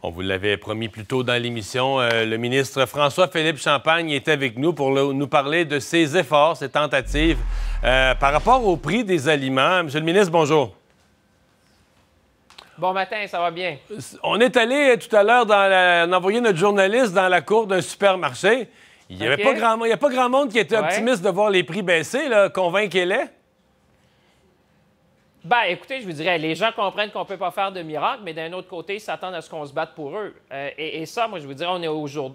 On vous l'avait promis plus tôt dans l'émission. Euh, le ministre François-Philippe Champagne est avec nous pour nous parler de ses efforts, ses tentatives euh, par rapport au prix des aliments. Monsieur le ministre, bonjour. Bon matin, ça va bien. On est allé tout à l'heure dans notre journaliste dans la cour d'un supermarché. Il n'y avait pas grand... Il a pas grand monde qui était optimiste de voir les prix baisser, là. convainquez-les. Bien, écoutez, je vous dirais, les gens comprennent qu'on ne peut pas faire de miracle, mais d'un autre côté, ils s'attendent à ce qu'on se batte pour eux. Euh, et, ça, moi, je vous dirais, on est au jour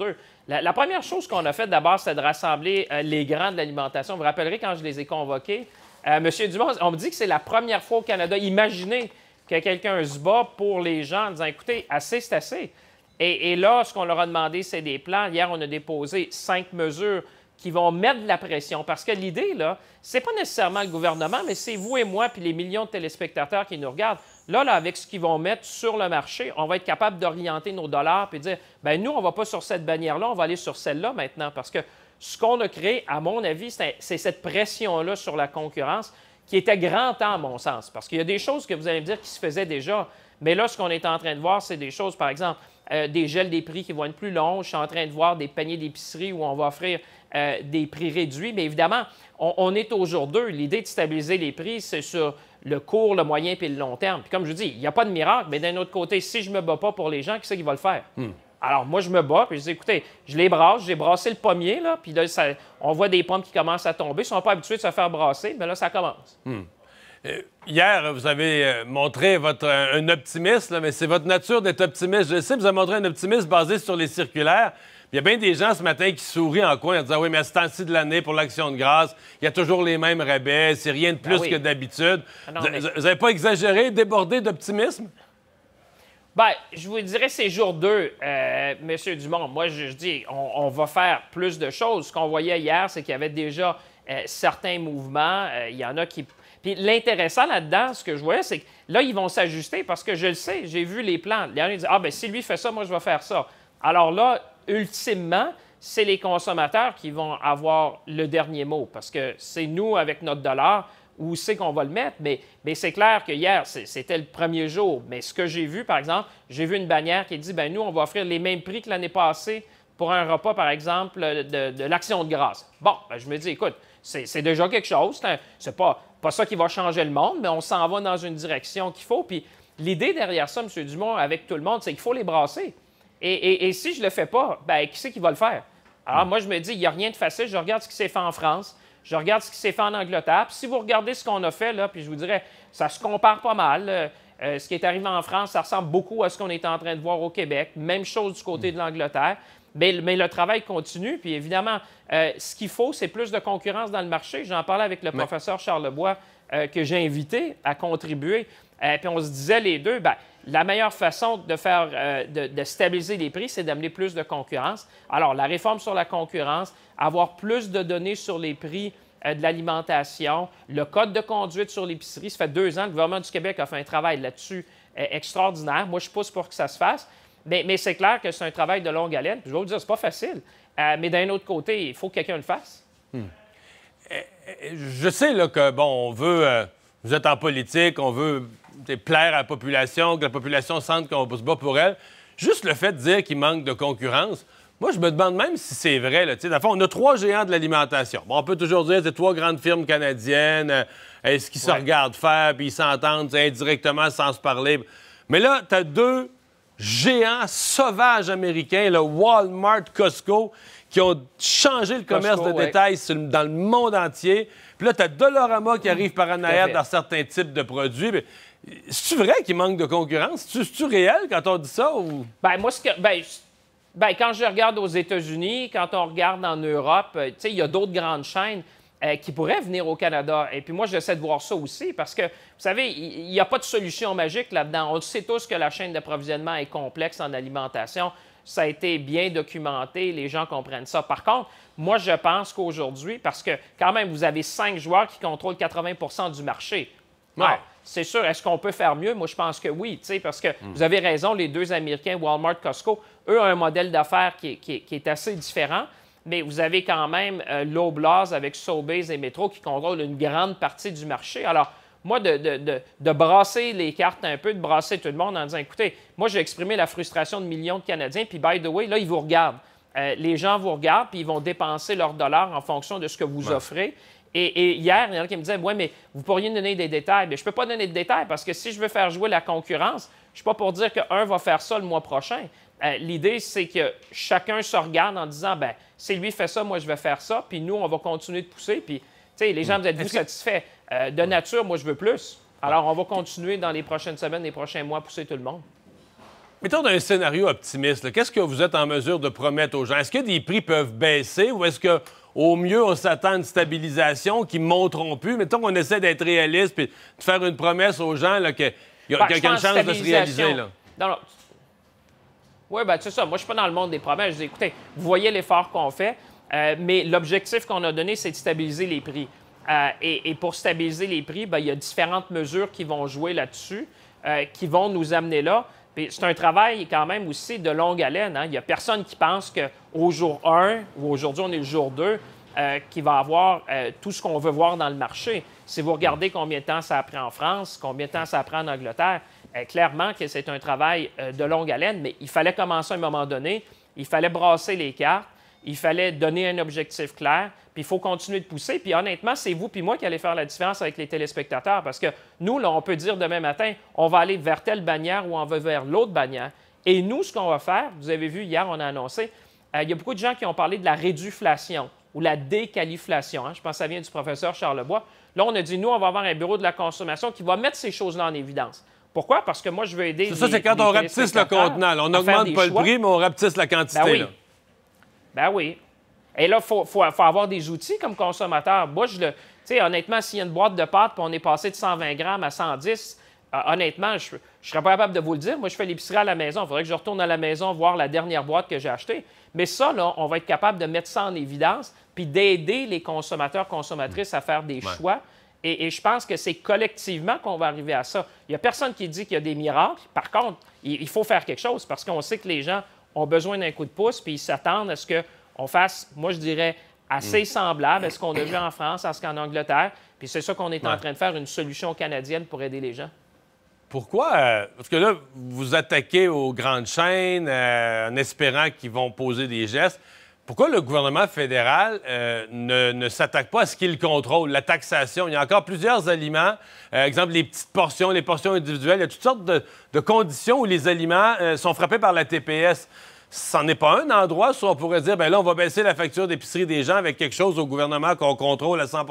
La, première chose qu'on a faite d'abord, c'est de rassembler euh, les grands de l'alimentation. Vous vous rappellerez quand je les ai convoqués, euh, Monsieur Dumont, on me dit que c'est la première fois au Canada. Imaginez que quelqu'un se bat pour les gens en disant, écoutez, assez, c'est assez. Et, et là, ce qu'on leur a demandé, c'est des plans. Hier, on a déposé cinq mesures qui vont mettre de la pression. Parce que l'idée, là, c'est pas nécessairement le gouvernement, mais c'est vous et moi, puis les millions de téléspectateurs qui nous regardent. Là, là, avec ce qu'ils vont mettre sur le marché, on va être capable d'orienter nos dollars puis dire, ben nous, on va pas sur cette bannière-là, on va aller sur celle-là maintenant. Parce que ce qu'on a créé, à mon avis, c'est cette pression-là sur la concurrence qui était grand temps, à mon sens. Parce qu'il y a des choses que vous allez me dire qui se faisaient déjà. Mais là, ce qu'on est en train de voir, c'est des choses, par exemple, euh, des gels des prix qui vont être plus longs. Je suis en train de voir des paniers d'épicerie où on va offrir euh, des prix réduits. Mais évidemment, on, est au jour L'idée de stabiliser les prix, c'est sur le court, le moyen et le long terme. comme je dis, il n'y a pas de miracle, mais d'un autre côté, si je ne me bats pas pour les gens, qui c'est qui va le faire? Hmm. Alors, moi, je me bats, puis je écoutez, je les brasse, j'ai brassé le pommier, là, puis on voit des pommes qui commencent à tomber. Ils ne sont pas habitués de se faire brasser, mais là, ça commence. Hmm. Euh, hier, vous avez euh, montré votre, un optimisme, mais c'est votre nature d'être optimiste. Je sais, vous avez montré un optimisme basé sur les circulaires. Il y a bien des gens ce matin qui sourient en coin en disant Oui, mais à ce temps-ci de l'année, pour l'action de grâce, il y a toujours les mêmes rabais, c'est rien de ben plus que d'habitude. Ah vous n'avez pas exagéré, débordé d'optimisme? Bien, je vous dirais, c'est jour 2, M. Euh, Monsieur Dumont. Moi, je, dis, on, va faire plus de choses. Ce qu'on voyait hier, c'est qu'il y avait déjà certains mouvements. il y en a qui puis l'intéressant là-dedans, ce que je voyais, c'est que là, ils vont s'ajuster parce que je le sais, j'ai vu les plans. Les gens disent Ah, ben si lui fait ça, moi, je vais faire ça. Alors là, ultimement, c'est les consommateurs qui vont avoir le dernier mot parce que c'est nous, avec notre dollar, où c'est qu'on va le mettre. Mais, mais c'est clair que hier, c'était le premier jour. Mais ce que j'ai vu, par exemple, j'ai vu une bannière qui dit ben nous, on va offrir les mêmes prix que l'année passée pour un repas, par exemple, de, l'action de grâce. Bon, ben, je me dis, écoute, c'est déjà quelque chose. C'est pas, pas ça qui va changer le monde, mais on s'en va dans une direction qu'il faut. Puis l'idée derrière ça, M. Dumont, avec tout le monde, c'est qu'il faut les brasser. Et, si je le fais pas, ben, qui c'est qui va le faire? Alors, moi, je me dis, il n'y a rien de facile. Je regarde ce qui s'est fait en France. Je regarde ce qui s'est fait en Angleterre. Puis si vous regardez ce qu'on a fait, là, puis je vous dirais, ça se compare pas mal. Euh, euh, ce qui est arrivé en France, ça ressemble beaucoup à ce qu'on est en train de voir au Québec. Même chose du côté de l'Angleterre mais, le travail continue. Puis évidemment, euh, ce qu'il faut, c'est plus de concurrence dans le marché. J'en parlais avec le professeur Charlebois euh, que j'ai invité à contribuer. Et euh, puis on se disait les deux, ben, la meilleure façon de faire euh, de, stabiliser les prix, c'est d'amener plus de concurrence. Alors, la réforme sur la concurrence, avoir plus de données sur les prix de l'alimentation, le code de conduite sur l'épicerie, ça fait deux ans, le gouvernement du Québec a fait un travail là-dessus extraordinaire. Moi, je pousse pour que ça se fasse. Mais, c'est clair que c'est un travail de longue haleine. je vais vous dire, c'est pas facile. Euh, mais d'un autre côté, il faut que quelqu'un le fasse. Hmm. Eh, eh, je sais là, que, bon, on veut. Euh, vous êtes en politique, on veut plaire à la population, que la population sente qu'on se bat pour elle. Juste le fait de dire qu'il manque de concurrence, moi, je me demande même si c'est vrai. Là. Dans le fond, on a trois géants de l'alimentation. Bon, on peut toujours dire c'est trois grandes firmes canadiennes. Euh, est-ce qu'ils se regardent faire, puis ils s'entendent indirectement sans se parler? Mais là, tu as deux géant, sauvage américain, le Walmart, Costco, qui ont changé le commerce de détails dans le monde entier. Puis là, tu as Dolorama qui mm. arrive par en arrière dans certains types de produits. C'est-tu vrai qu'il manque de concurrence? C'est-tu réel quand on dit ça? Ben, moi, ce ben, ben, quand je regarde aux États-Unis, quand on regarde en Europe, euh, il y a d'autres grandes chaînes. Euh, qui pourraient venir au Canada. Et puis moi, j'essaie de voir ça aussi parce que, vous savez, il n'y a pas de solution magique là-dedans. On sait tous que la chaîne d'approvisionnement est complexe en alimentation. Ça a été bien documenté, les gens comprennent ça. Par contre, moi, je pense qu'aujourd'hui, parce que quand même, vous avez cinq joueurs qui contrôlent 80 du marché. Ah, c'est sûr, est-ce qu'on peut faire mieux? Moi, je pense que oui, parce que hmm. vous avez raison, les deux Américains, Walmart, Costco, eux ont un modèle d'affaires qui est assez différent mais vous avez quand même euh, l'Oblast avec Sobeys et Metro qui contrôlent une grande partie du marché. Alors, moi, de, brasser les cartes un peu, de brasser tout le monde en disant, écoutez, moi, j'ai exprimé la frustration de millions de Canadiens, puis by the way, là, ils vous regardent. Euh, les gens vous regardent, puis ils vont dépenser leurs dollars en fonction de ce que vous offrez. Et, hier, il y en a qui me disaient Ouais, mais vous pourriez me donner des détails. Mais je ne peux pas donner de détails parce que si je veux faire jouer la concurrence, je ne suis pas pour dire qu'un va faire ça le mois prochain. Euh, l'idée, c'est que chacun se regarde en disant, ben, c'est lui fait ça, moi, je vais faire ça, puis nous, on va continuer de pousser, puis, tu sais, les gens, mm. vous êtes-vous satisfaits? Euh, de nature, moi, je veux plus. Alors, on va continuer dans les prochaines semaines, les prochains mois, pousser tout le monde. Mettons dans un scénario optimiste, qu'est-ce que vous êtes en mesure de promettre aux gens? Est-ce que des prix peuvent baisser ou est-ce que au mieux, on s'attend à une stabilisation qui ne monteront plus. Mettons qu'on essaie d'être réaliste et de faire une promesse aux gens qu'il y a, ben, une chance de se réaliser. Là. Oui, ben c'est ça. Moi, je suis pas dans le monde des promesses. Je dis, écoutez, vous voyez l'effort qu'on fait, euh, mais l'objectif qu'on a donné, c'est de stabiliser les prix. Euh, et, pour stabiliser les prix, ben, il y a différentes mesures qui vont jouer là-dessus, euh, qui vont nous amener là. C'est un travail quand même aussi de longue haleine. Hein. Il n'y a personne qui pense qu'au jour 1, ou aujourd'hui on est le jour 2, qu'il qui va avoir tout ce qu'on veut voir dans le marché. Si vous regardez combien de temps ça pris en France, combien de temps ça prend en Angleterre, euh, clairement que c'est un travail euh, de longue haleine, mais il fallait commencer à un moment donné, il fallait brasser les cartes, il fallait donner un objectif clair, puis il faut continuer de pousser. Puis honnêtement, c'est vous puis moi qui allez faire la différence avec les téléspectateurs, parce que nous, là, on peut dire demain matin, on va aller vers telle bannière ou on va vers l'autre bannière. Et nous, ce qu'on va faire, vous avez vu hier, on a annoncé, euh, il y a beaucoup de gens qui ont parlé de la réduflation ou la décaliflation. Hein. Je pense que ça vient du professeur Charlebois. Là, on a dit, nous, on va avoir un bureau de la consommation qui va mettre ces choses-là en évidence. Pourquoi? Parce que moi, je veux aider. C'est ça, c'est quand on rapetisse le contenant. On n'augmente pas le prix, mais on rapetisse la quantité. Ben oui. Ben oui. Et là, il faut, avoir des outils comme consommateur. Moi, je le. Tu sais, honnêtement, s'il y a une boîte de pâtes et on est passé de 120 grammes à 110, euh, honnêtement, je ne serais pas capable de vous le dire. Moi, je fais l'épicerie à la maison. Il faudrait que je retourne à la maison voir la dernière boîte que j'ai achetée. Mais ça, là, on va être capable de mettre ça en évidence puis d'aider les consommateurs, consommatrices à faire des choix et, je pense que c'est collectivement qu'on va arriver à ça. Il n'y a personne qui dit qu'il y a des miracles. Par contre, il, faut faire quelque chose parce qu'on sait que les gens ont besoin d'un coup de pouce, puis ils s'attendent à ce qu'on fasse, moi je dirais, assez mm. semblable à ce qu'on a vu en France, à ce qu'en Angleterre. Puis c'est ça qu'on est en train de faire, une solution canadienne pour aider les gens. Pourquoi? Euh, parce que là, vous attaquez aux grandes chaînes euh, en espérant qu'ils vont poser des gestes. Pourquoi le gouvernement fédéral euh, ne, s'attaque pas à ce qu'il contrôle, la taxation? Il y a encore plusieurs aliments, euh, exemple les petites portions, les portions individuelles. Il y a toutes sortes de, conditions où les aliments euh, sont frappés par la TPS. ce n'est pas un endroit où on pourrait dire, ben là, on va baisser la facture d'épicerie des gens avec quelque chose au gouvernement qu'on contrôle à 100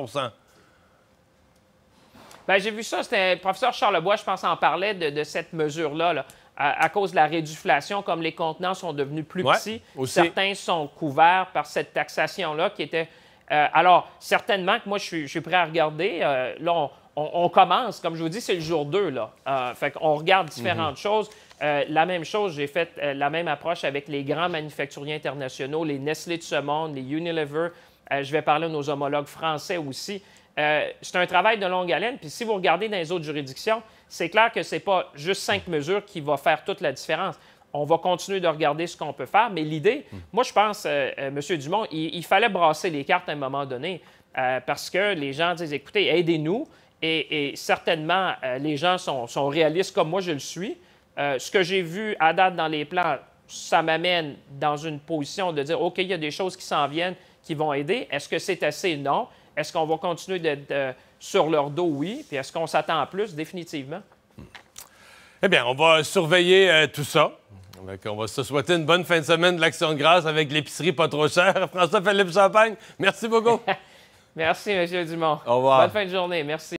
Bien, j'ai vu ça, c'était le professeur Charlebois, je pense, en parlait de, de cette mesure-là. Là à, cause de la réduflation, comme les contenants sont devenus plus petits, certains sont couverts par cette taxation-là qui était... Euh, alors, certainement que moi, je suis, je suis prêt à regarder. Euh, là, on, commence, comme je vous dis, c'est le jour 2, là. Euh, fait qu'on regarde différentes mhm. choses. la même chose, j'ai fait la même approche avec les grands manufacturiers internationaux, les Nestlé de ce monde, les Unilever. je vais parler à nos homologues français aussi. Euh, c'est un travail de longue haleine. Puis si vous regardez dans les autres juridictions, c'est clair que ce n'est pas juste cinq mesures qui vont faire toute la différence. On va continuer de regarder ce qu'on peut faire, mais l'idée, moi je pense, euh, euh, Monsieur M. Dumont, il, fallait brasser les cartes à un moment donné parce que les gens disent, écoutez, aidez-nous. Et, certainement, les gens sont, sont, réalistes comme moi je le suis. ce que j'ai vu à date dans les plans, ça m'amène dans une position de dire, OK, il y a des choses qui s'en viennent, qui vont aider. Est-ce que c'est assez? Non. Est-ce qu'on va continuer d'être euh, sur leur dos? Oui. Puis est-ce qu'on s'attend à plus? Définitivement. Eh bien, on va surveiller euh, tout ça. on va se souhaiter une bonne fin de semaine de l'Action de grâce avec l'épicerie pas trop chère. François-Philippe Champagne, merci beaucoup. merci, M. Dumont. Au revoir. Bonne fin de journée. Merci.